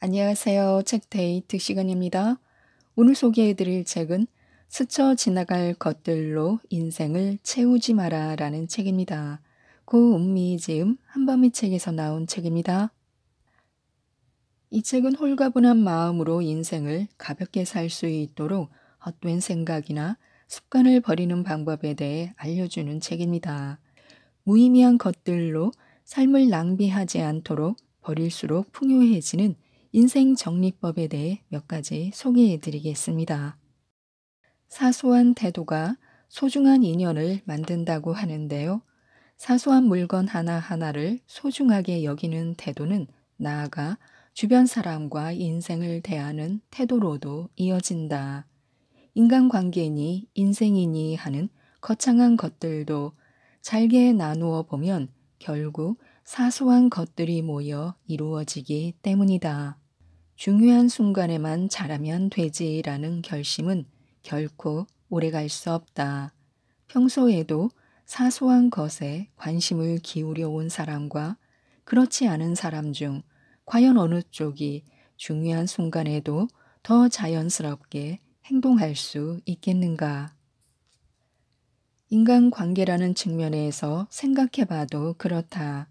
안녕하세요. 책 데이트 시간입니다. 오늘 소개해드릴 책은 스쳐 지나갈 것들로 인생을 채우지 마라 라는 책입니다. 고 은미지음 한밤의 책에서 나온 책입니다. 이 책은 홀가분한 마음으로 인생을 가볍게 살 수 있도록 헛된 생각이나 습관을 버리는 방법에 대해 알려주는 책입니다. 무의미한 것들로 삶을 낭비하지 않도록 버릴수록 풍요해지는 인생 정리법에 대해 몇 가지 소개해 드리겠습니다. 사소한 태도가 소중한 인연을 만든다고 하는데요. 사소한 물건 하나하나를 소중하게 여기는 태도는 나아가 주변 사람과 인생을 대하는 태도로도 이어진다. 인간관계니 인생이니 하는 거창한 것들도 잘게 나누어 보면 결국 사소한 것들이 모여 이루어지기 때문이다. 중요한 순간에만 잘하면 되지라는 결심은 결코 오래갈 수 없다. 평소에도 사소한 것에 관심을 기울여 온 사람과 그렇지 않은 사람 중 과연 어느 쪽이 중요한 순간에도 더 자연스럽게 행동할 수 있겠는가? 인간관계라는 측면에서 생각해봐도 그렇다.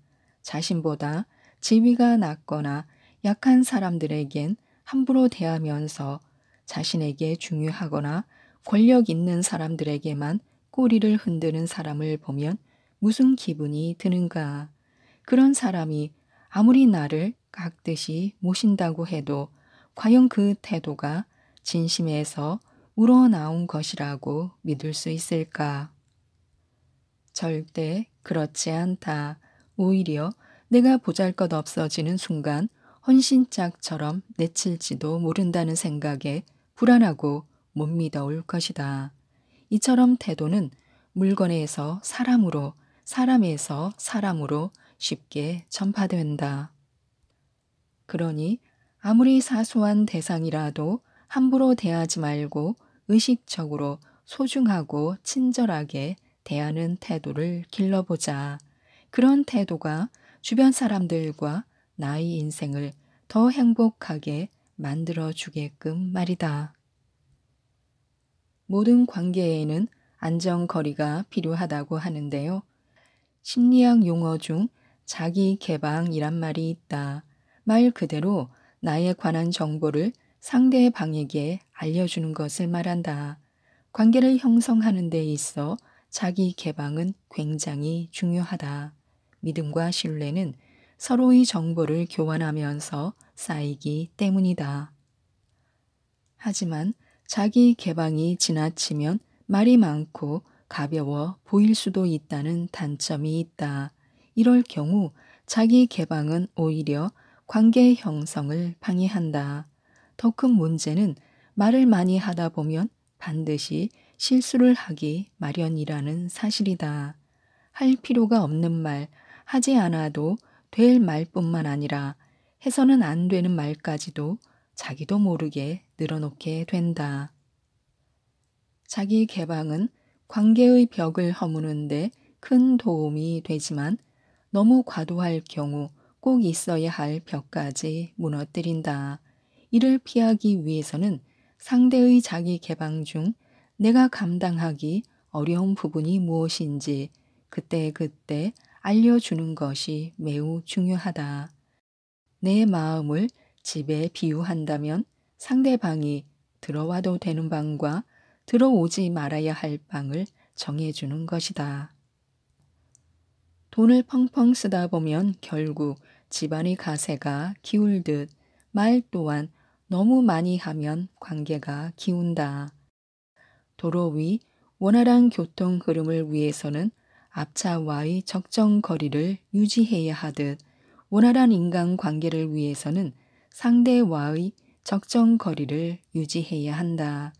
자신보다 지위가 낮거나 약한 사람들에겐 함부로 대하면서 자신에게 중요하거나 권력 있는 사람들에게만 꼬리를 흔드는 사람을 보면 무슨 기분이 드는가. 그런 사람이 아무리 나를 깍듯이 모신다고 해도 과연 그 태도가 진심에서 우러나온 것이라고 믿을 수 있을까? 절대 그렇지 않다. 오히려 내가 보잘 것 없어지는 순간 헌신짝처럼 내칠지도 모른다는 생각에 불안하고 못 믿어 올 것이다. 이처럼 태도는 물건에서 사람으로, 사람에서 사람으로 쉽게 전파된다. 그러니 아무리 사소한 대상이라도 함부로 대하지 말고 의식적으로 소중하고 친절하게 대하는 태도를 길러보자. 그런 태도가 주변 사람들과 나의 인생을 더 행복하게 만들어 주게끔 말이다. 모든 관계에는 안정거리가 필요하다고 하는데요. 심리학 용어 중 자기 개방이란 말이 있다. 말 그대로 나에 관한 정보를 상대방에게 알려주는 것을 말한다. 관계를 형성하는 데 있어 자기 개방은 굉장히 중요하다. 믿음과 신뢰는 서로의 정보를 교환하면서 쌓이기 때문이다. 하지만 자기 개방이 지나치면 말이 많고 가벼워 보일 수도 있다는 단점이 있다. 이럴 경우 자기 개방은 오히려 관계 형성을 방해한다. 더 큰 문제는 말을 많이 하다 보면 반드시 실수를 하기 마련이라는 사실이다. 할 필요가 없는 말, 하지 않아도 될 말뿐만 아니라 해서는 안 되는 말까지도 자기도 모르게 늘어놓게 된다. 자기 개방은 관계의 벽을 허무는데 큰 도움이 되지만 너무 과도할 경우 꼭 있어야 할 벽까지 무너뜨린다. 이를 피하기 위해서는 상대의 자기 개방 중 내가 감당하기 어려운 부분이 무엇인지 그때그때 그때 알려주는 것이 매우 중요하다. 내 마음을 집에 비유한다면 상대방이 들어와도 되는 방과 들어오지 말아야 할 방을 정해주는 것이다. 돈을 펑펑 쓰다 보면 결국 집안의 가세가 기울듯 말 또한 너무 많이 하면 관계가 기운다. 도로 위 원활한 교통 흐름을 위해서는 앞차와의 적정 거리를 유지해야 하듯 원활한 인간관계를 위해서는 상대와의 적정 거리를 유지해야 한다.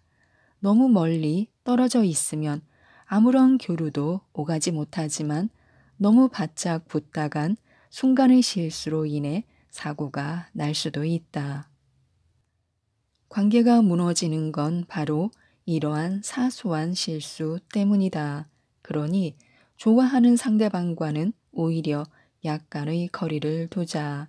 너무 멀리 떨어져 있으면 아무런 교류도 오가지 못하지만 너무 바짝 붙다간 순간의 실수로 인해 사고가 날 수도 있다. 관계가 무너지는 건 바로 이러한 사소한 실수 때문이다. 그러니 좋아하는 상대방과는 오히려 약간의 거리를 두자.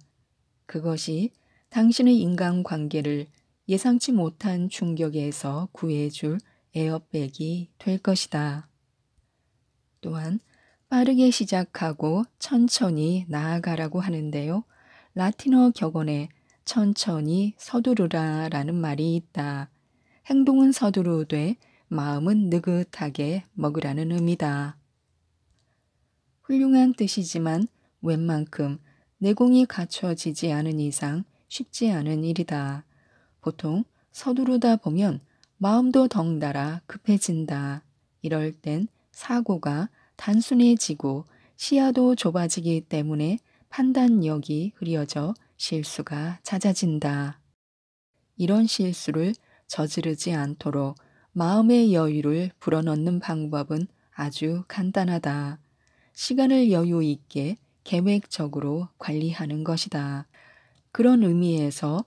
그것이 당신의 인간관계를 예상치 못한 충격에서 구해줄 에어백이 될 것이다. 또한 빠르게 시작하고 천천히 나아가라고 하는데요. 라틴어 격언에 천천히 서두르라 라는 말이 있다. 행동은 서두르되 마음은 느긋하게 먹으라는 의미다. 훌륭한 뜻이지만 웬만큼 내공이 갖춰지지 않은 이상 쉽지 않은 일이다. 보통 서두르다 보면 마음도 덩달아 급해진다. 이럴 땐 사고가 단순해지고 시야도 좁아지기 때문에 판단력이 흐려져 실수가 잦아진다. 이런 실수를 저지르지 않도록 마음의 여유를 불어넣는 방법은 아주 간단하다. 시간을 여유 있게 계획적으로 관리하는 것이다. 그런 의미에서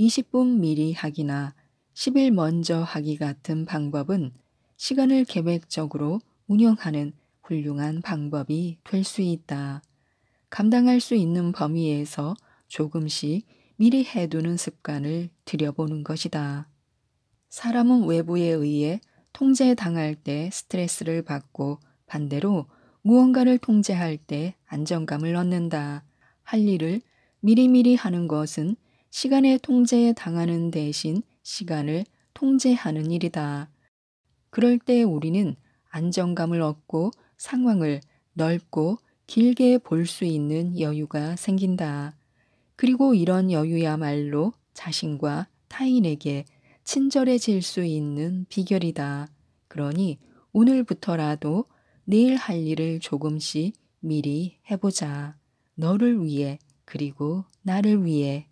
20분 미리 하기나 10일 먼저 하기 같은 방법은 시간을 계획적으로 운영하는 훌륭한 방법이 될 수 있다. 감당할 수 있는 범위에서 조금씩 미리 해두는 습관을 들여보는 것이다. 사람은 외부에 의해 통제당할 때 스트레스를 받고 반대로 무언가를 통제할 때 안정감을 얻는다. 할 일을 미리미리 하는 것은 시간의 통제에 당하는 대신 시간을 통제하는 일이다. 그럴 때 우리는 안정감을 얻고 상황을 넓고 길게 볼 수 있는 여유가 생긴다. 그리고 이런 여유야말로 자신과 타인에게 친절해질 수 있는 비결이다. 그러니 오늘부터라도 내일 할 일을 조금씩 미리 해보자. 너를 위해 그리고 나를 위해.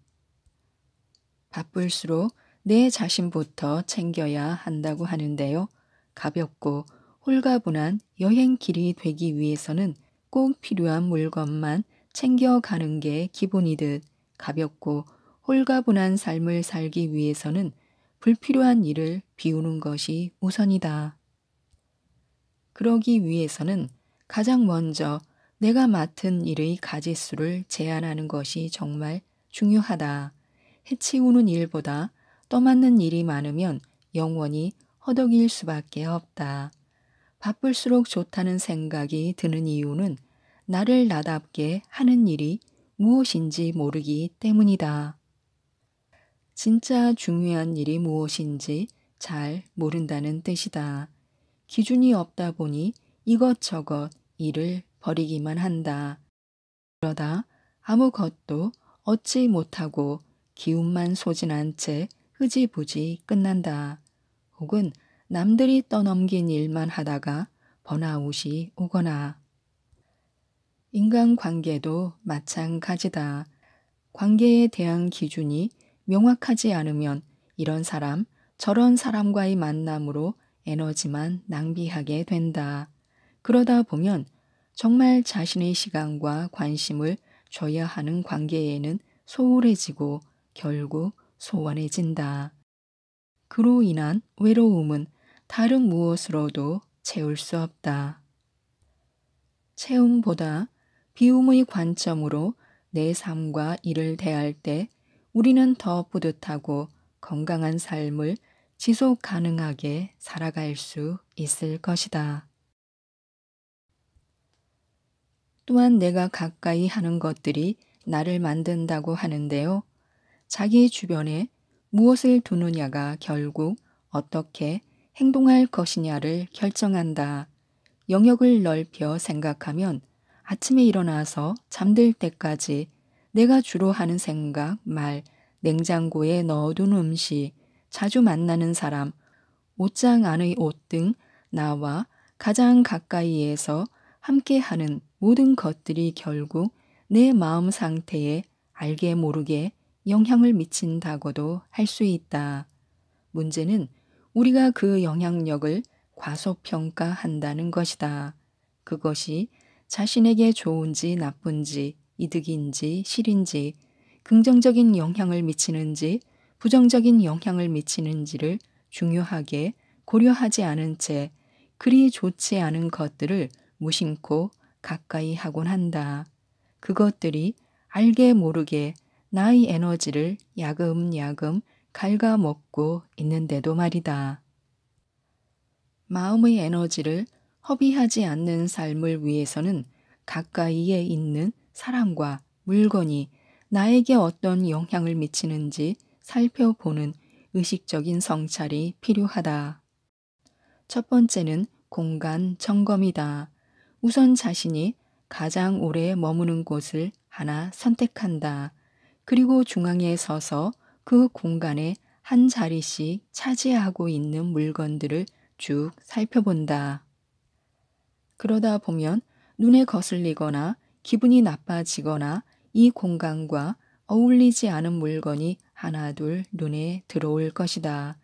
바쁠수록 내 자신부터 챙겨야 한다고 하는데요. 가볍고 홀가분한 여행길이 되기 위해서는 꼭 필요한 물건만 챙겨가는 게 기본이듯 가볍고 홀가분한 삶을 살기 위해서는 불필요한 일을 비우는 것이 우선이다. 그러기 위해서는 가장 먼저 내가 맡은 일의 가짓수를 제한하는 것이 정말 중요하다. 해치우는 일보다 떠맡는 일이 많으면 영원히 허덕일 수밖에 없다. 바쁠수록 좋다는 생각이 드는 이유는 나를 나답게 하는 일이 무엇인지 모르기 때문이다. 진짜 중요한 일이 무엇인지 잘 모른다는 뜻이다. 기준이 없다 보니 이것저것 일을 벌이기만 한다. 그러다 아무것도 얻지 못하고 기운만 소진한 채 흐지부지 끝난다. 혹은 남들이 떠넘긴 일만 하다가 번아웃이 오거나 인간관계도 마찬가지다. 관계에 대한 기준이 명확하지 않으면 이런 사람, 저런 사람과의 만남으로 에너지만 낭비하게 된다. 그러다 보면 정말 자신의 시간과 관심을 줘야 하는 관계에는 소홀해지고 결국 소원해진다. 그로 인한 외로움은 다른 무엇으로도 채울 수 없다. 채움보다 비움의 관점으로 내 삶과 일을 대할 때 우리는 더 뿌듯하고 건강한 삶을 지속 가능하게 살아갈 수 있을 것이다. 또한 내가 가까이 하는 것들이 나를 만든다고 하는데요. 자기 주변에 무엇을 두느냐가 결국 어떻게 행동할 것이냐를 결정한다. 영역을 넓혀 생각하면 아침에 일어나서 잠들 때까지 내가 주로 하는 생각, 말, 냉장고에 넣어둔 음식, 자주 만나는 사람, 옷장 안의 옷 등 나와 가장 가까이에서 함께하는 모든 것들이 결국 내 마음 상태에 알게 모르게 영향을 미친다고도 할 수 있다. 문제는 우리가 그 영향력을 과소평가한다는 것이다. 그것이 자신에게 좋은지 나쁜지, 이득인지 실인지, 긍정적인 영향을 미치는지 부정적인 영향을 미치는지를 중요하게 고려하지 않은 채 그리 좋지 않은 것들을 무심코 가까이 하곤 한다. 그것들이 알게 모르게 나의 에너지를 야금야금 갉아먹고 있는데도 말이다. 마음의 에너지를 허비하지 않는 삶을 위해서는 가까이에 있는 사람과 물건이 나에게 어떤 영향을 미치는지 살펴보는 의식적인 성찰이 필요하다. 첫 번째는 공간 점검이다. 우선 자신이 가장 오래 머무는 곳을 하나 선택한다. 그리고 중앙에 서서 그 공간에 한 자리씩 차지하고 있는 물건들을 쭉 살펴본다. 그러다 보면 눈에 거슬리거나 기분이 나빠지거나 이 공간과 어울리지 않은 물건이 하나 둘 눈에 들어올 것이다.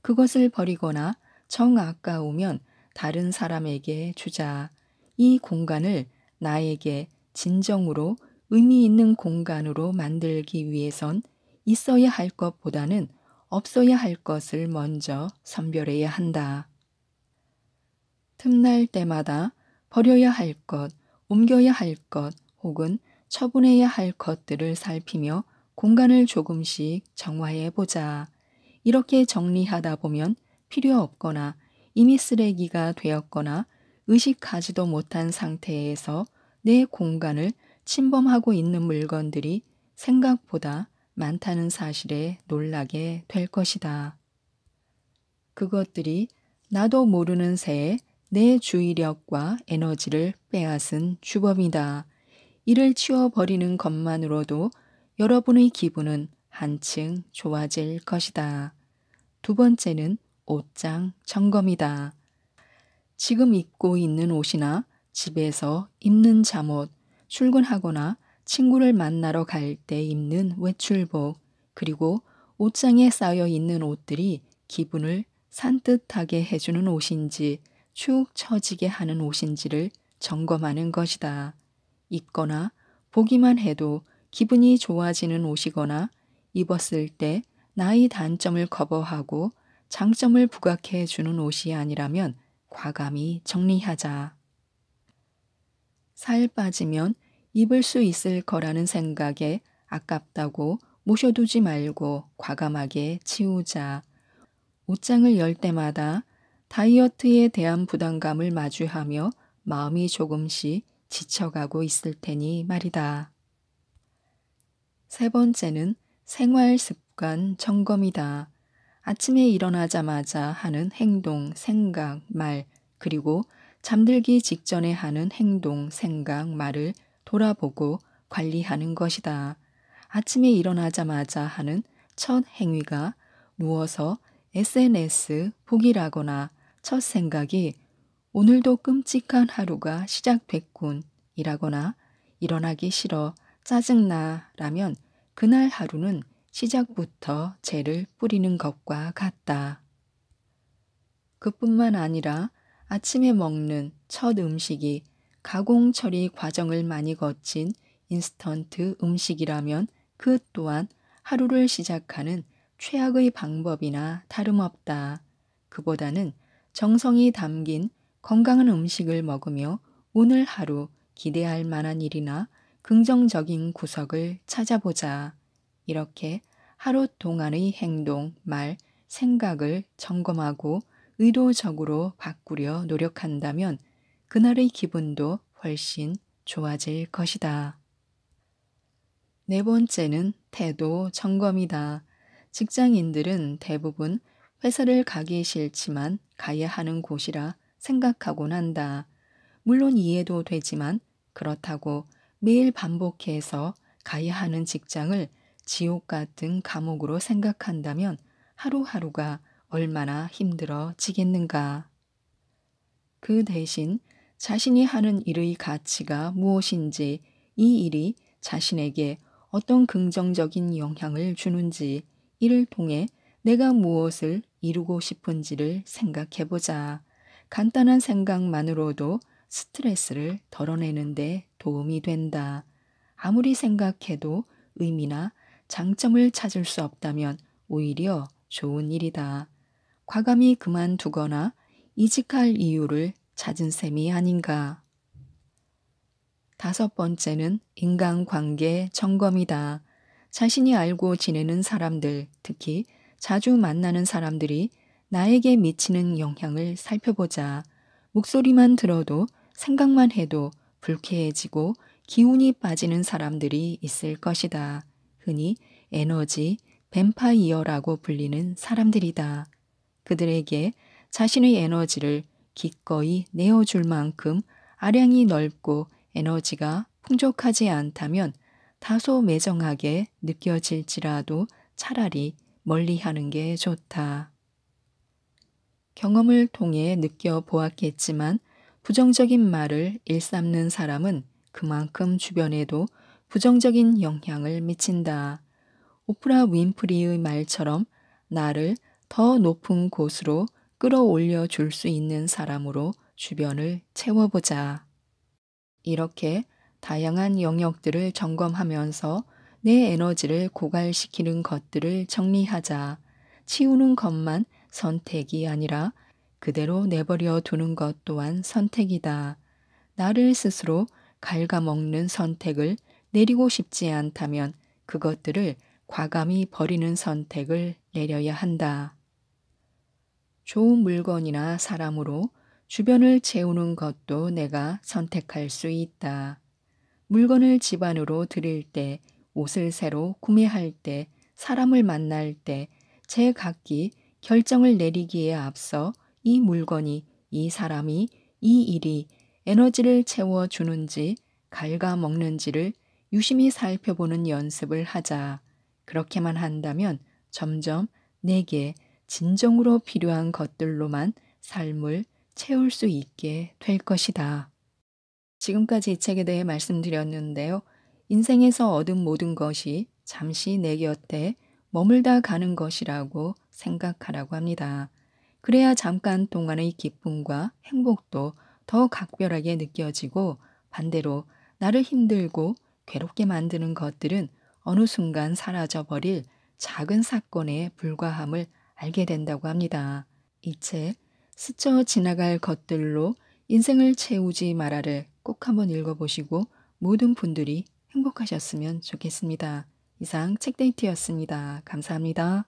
그것을 버리거나 정 아까우면 다른 사람에게 주자. 이 공간을 나에게 진정으로 의미 있는 공간으로 만들기 위해선 있어야 할 것보다는 없어야 할 것을 먼저 선별해야 한다. 틈날 때마다 버려야 할 것, 옮겨야 할 것, 혹은 처분해야 할 것들을 살피며 공간을 조금씩 정화해 보자. 이렇게 정리하다 보면 필요 없거나 이미 쓰레기가 되었거나 의식하지도 못한 상태에서 내 공간을 침범하고 있는 물건들이 생각보다 많다는 사실에 놀라게 될 것이다. 그것들이 나도 모르는 새에 내 주의력과 에너지를 빼앗은 주범이다. 이를 치워버리는 것만으로도 여러분의 기분은 한층 좋아질 것이다. 두 번째는 옷장 점검이다. 지금 입고 있는 옷이나 집에서 입는 잠옷, 출근하거나 친구를 만나러 갈 때 입는 외출복, 그리고 옷장에 쌓여 있는 옷들이 기분을 산뜻하게 해주는 옷인지 축 처지게 하는 옷인지를 점검하는 것이다. 입거나 보기만 해도 기분이 좋아지는 옷이거나 입었을 때 나의 단점을 커버하고 장점을 부각해 주는 옷이 아니라면 과감히 정리하자. 살 빠지면 입을 수 있을 거라는 생각에 아깝다고 모셔두지 말고 과감하게 치우자. 옷장을 열 때마다 다이어트에 대한 부담감을 마주하며 마음이 조금씩 지쳐가고 있을 테니 말이다. 세 번째는 생활 습관 점검이다. 아침에 일어나자마자 하는 행동, 생각, 말, 그리고 잠들기 직전에 하는 행동, 생각, 말을 돌아보고 관리하는 것이다. 아침에 일어나자마자 하는 첫 행위가 누워서 SNS 보기라거나 첫 생각이 오늘도 끔찍한 하루가 시작됐군 이라거나 일어나기 싫어 짜증나 라면 그날 하루는 시작부터 죄를 뿌리는 것과 같다. 그뿐만 아니라 아침에 먹는 첫 음식이 가공 처리 과정을 많이 거친 인스턴트 음식이라면 그 또한 하루를 시작하는 최악의 방법이나 다름없다. 그보다는 정성이 담긴 건강한 음식을 먹으며 오늘 하루 기대할 만한 일이나 긍정적인 구석을 찾아보자. 이렇게 하루 동안의 행동, 말, 생각을 점검하고 의도적으로 바꾸려 노력한다면 그날의 기분도 훨씬 좋아질 것이다. 네 번째는 태도 점검이다. 직장인들은 대부분 회사를 가기 싫지만 가야 하는 곳이라 생각하곤 한다. 물론 이해도 되지만 그렇다고 매일 반복해서 가야 하는 직장을 지옥 같은 감옥으로 생각한다면 하루하루가 얼마나 힘들어지겠는가. 그 대신 자신이 하는 일의 가치가 무엇인지 이 일이 자신에게 어떤 긍정적인 영향을 주는지 이를 통해 내가 무엇을 이루고 싶은지를 생각해보자. 간단한 생각만으로도 스트레스를 덜어내는데 도움이 된다. 아무리 생각해도 의미나 장점을 찾을 수 없다면 오히려 좋은 일이다. 과감히 그만두거나 이직할 이유를 찾은 셈이 아닌가. 다섯 번째는 인간관계 점검이다. 자신이 알고 지내는 사람들, 특히 자주 만나는 사람들이 나에게 미치는 영향을 살펴보자. 목소리만 들어도 생각만 해도 불쾌해지고 기운이 빠지는 사람들이 있을 것이다. 흔히 에너지, 뱀파이어라고 불리는 사람들이다. 그들에게 자신의 에너지를 기꺼이 내어줄 만큼 아량이 넓고 에너지가 풍족하지 않다면 다소 매정하게 느껴질지라도 차라리 멀리 하는 게 좋다. 경험을 통해 느껴보았겠지만 부정적인 말을 일삼는 사람은 그만큼 주변에도 부정적인 영향을 미친다. 오프라 윈프리의 말처럼 나를 더 높은 곳으로 끌어올려 줄 수 있는 사람으로 주변을 채워보자. 이렇게 다양한 영역들을 점검하면서 내 에너지를 고갈시키는 것들을 정리하자. 치우는 것만 선택이 아니라 그대로 내버려 두는 것 또한 선택이다. 나를 스스로 갉아먹는 선택을 내리고 싶지 않다면 그것들을 과감히 버리는 선택을 내려야 한다. 좋은 물건이나 사람으로 주변을 채우는 것도 내가 선택할 수 있다. 물건을 집안으로 들일 때, 옷을 새로 구매할 때, 사람을 만날 때, 제 각기 결정을 내리기에 앞서 이 물건이, 이 사람이, 이 일이 에너지를 채워주는지 갉아먹는지를 유심히 살펴보는 연습을 하자. 그렇게만 한다면 점점 내게 진정으로 필요한 것들로만 삶을 채울 수 있게 될 것이다. 지금까지 이 책에 대해 말씀드렸는데요. 인생에서 얻은 모든 것이 잠시 내 곁에 머물다 가는 것이라고 생각하라고 합니다. 그래야 잠깐 동안의 기쁨과 행복도 더 각별하게 느껴지고 반대로 나를 힘들고 괴롭게 만드는 것들은 어느 순간 사라져버릴 작은 사건에 불과함을 알게 된다고 합니다. 이책 스쳐 지나갈 것들로 인생을 채우지 말아를 꼭 한번 읽어보시고 모든 분들이 행복하셨으면 좋겠습니다. 이상 책데이트였습니다. 감사합니다.